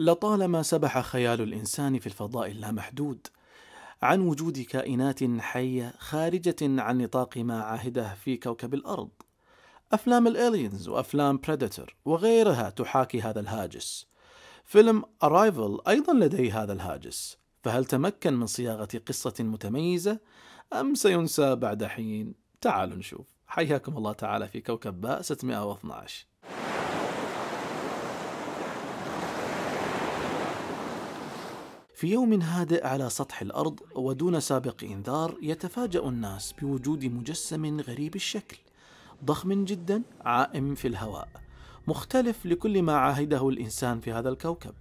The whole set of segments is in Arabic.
لطالما سبح خيال الانسان في الفضاء اللامحدود عن وجود كائنات حيه خارجه عن نطاق ما عهده في كوكب الارض افلام الالينز وافلام بريدتر وغيرها تحاكي هذا الهاجس فيلم ارايفل ايضا لديه هذا الهاجس فهل تمكن من صياغه قصه متميزه ام سينسى بعد حين تعالوا نشوف حياكم الله تعالى في كوكب باء 612 في يوم هادئ على سطح الارض ودون سابق انذار يتفاجا الناس بوجود مجسم غريب الشكل ضخم جدا عائم في الهواء مختلف لكل ما عاهده الانسان في هذا الكوكب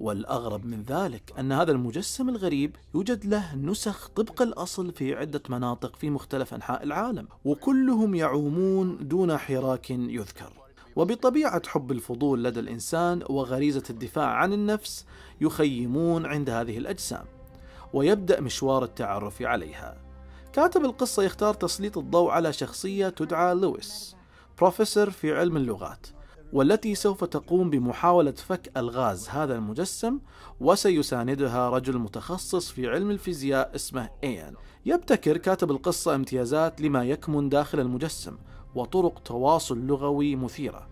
والاغرب من ذلك ان هذا المجسم الغريب يوجد له نسخ طبق الاصل في عده مناطق في مختلف انحاء العالم وكلهم يعومون دون حراك يذكر وبطبيعة حب الفضول لدى الإنسان وغريزة الدفاع عن النفس يخيمون عند هذه الأجسام ويبدأ مشوار التعرف عليها كاتب القصة يختار تسليط الضوء على شخصية تدعى لويس بروفيسور في علم اللغات والتي سوف تقوم بمحاولة فك ألغاز هذا المجسم وسيساندها رجل متخصص في علم الفيزياء اسمه إيان يبتكر كاتب القصة امتيازات لما يكمن داخل المجسم وطرق تواصل لغوي مثيره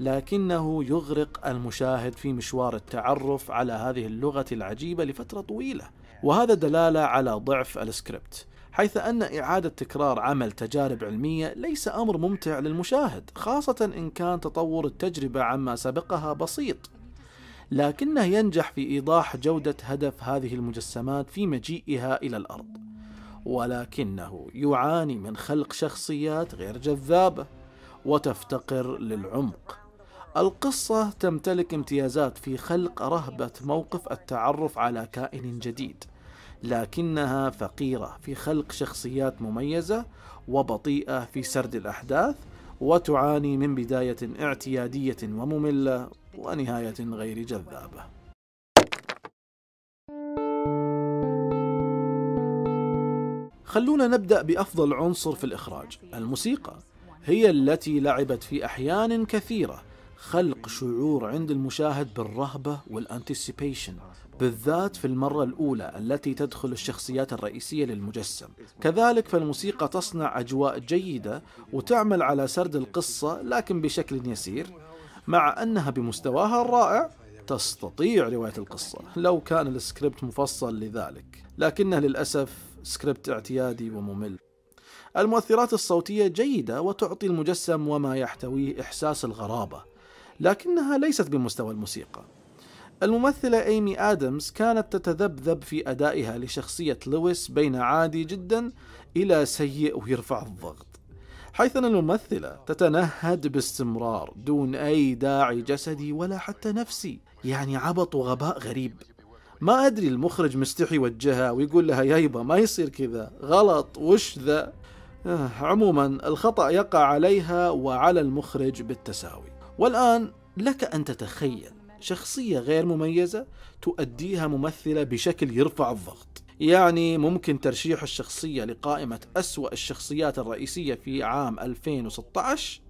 لكنه يغرق المشاهد في مشوار التعرف على هذه اللغه العجيبه لفتره طويله وهذا دلاله على ضعف السكريبت حيث ان اعاده تكرار عمل تجارب علميه ليس امر ممتع للمشاهد خاصه ان كان تطور التجربه عما سبقها بسيط لكنه ينجح في ايضاح جوده هدف هذه المجسمات في مجيئها الى الارض ولكنه يعاني من خلق شخصيات غير جذابه وتفتقر للعمق القصة تمتلك امتيازات في خلق رهبة موقف التعرف على كائن جديد، لكنها فقيرة في خلق شخصيات مميزة وبطيئة في سرد الأحداث، وتعاني من بداية اعتيادية ومملة ونهاية غير جذابة. خلونا نبدأ بأفضل عنصر في الإخراج الموسيقى هي التي لعبت في أحيان كثيرة خلق شعور عند المشاهد بالرهبة والانتسيبيشن بالذات في المرة الأولى التي تدخل الشخصيات الرئيسية للمجسم كذلك فالموسيقى تصنع أجواء جيدة وتعمل على سرد القصة لكن بشكل يسير مع أنها بمستواها الرائع تستطيع رواية القصة لو كان السكريبت مفصل لذلك لكنه للأسف سكريبت اعتيادي وممل المؤثرات الصوتية جيدة وتعطي المجسم وما يحتويه إحساس الغرابة لكنها ليست بمستوى الموسيقى الممثلة إيمي آدمز كانت تتذبذب في أدائها لشخصية لويس بين عادي جدا إلى سيء ويرفع الضغط حيث أن الممثلة تتنهد باستمرار دون أي داعي جسدي ولا حتى نفسي يعني عبط وغباء غريب ما أدري المخرج مستحي يوجهها ويقول لها يايبا ما يصير كذا غلط وش ذا آه، عموما الخطأ يقع عليها وعلى المخرج بالتساوي والآن لك أن تتخيل شخصية غير مميزة تؤديها ممثلة بشكل يرفع الضغط يعني ممكن ترشيح الشخصية لقائمة أسوأ الشخصيات الرئيسية في عام 2016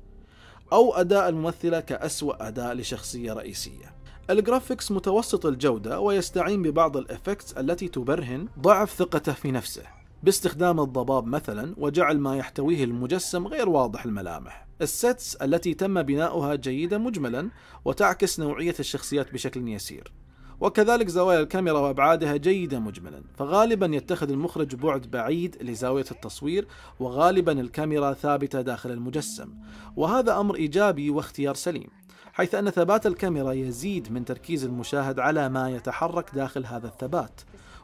أو أداء الممثلة كأسوأ أداء لشخصية رئيسية الجرافيكس متوسط الجودة ويستعين ببعض الإفكتس التي تبرهن ضعف ثقته في نفسه باستخدام الضباب مثلا وجعل ما يحتويه المجسم غير واضح الملامح السيتس التي تم بناؤها جيدة مجملا وتعكس نوعية الشخصيات بشكل يسير وكذلك زوايا الكاميرا وأبعادها جيدة مجملا فغالبا يتخذ المخرج بعد بعيد لزاوية التصوير وغالبا الكاميرا ثابتة داخل المجسم وهذا أمر إيجابي واختيار سليم حيث أن ثبات الكاميرا يزيد من تركيز المشاهد على ما يتحرك داخل هذا الثبات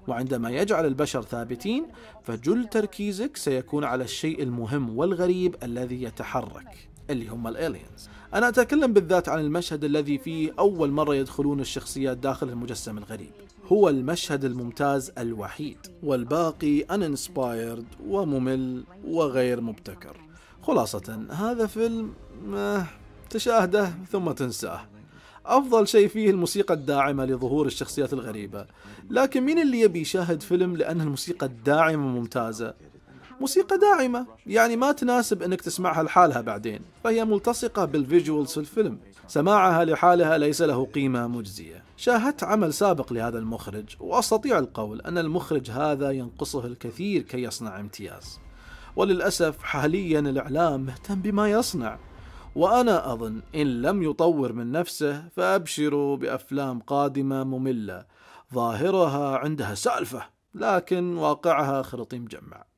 وعندما يجعل البشر ثابتين فجل تركيزك سيكون على الشيء المهم والغريب الذي يتحرك اللي هم الالينز انا اتكلم بالذات عن المشهد الذي فيه اول مرة يدخلون الشخصيات داخل المجسم الغريب هو المشهد الممتاز الوحيد والباقي uninspired وممل وغير مبتكر خلاصة هذا فيلم آه، تشاهده ثم تنساه أفضل شيء فيه الموسيقى الداعمة لظهور الشخصيات الغريبة لكن مين اللي يبي يشاهد فيلم لأن الموسيقى الداعمة ممتازة موسيقى داعمة يعني ما تناسب انك تسمعها لحالها بعدين فهي ملتصقة بالفيجوالز في الفيلم سماعها لحالها ليس له قيمة مجزية شاهدت عمل سابق لهذا المخرج وأستطيع القول أن المخرج هذا ينقصه الكثير كي يصنع امتياز وللأسف حاليا الإعلام مهتم بما يصنع وأنا أظن إن لم يطور من نفسه فأبشروا بأفلام قادمة مملة ظاهرها عندها سالفة لكن واقعها خرطي مجمع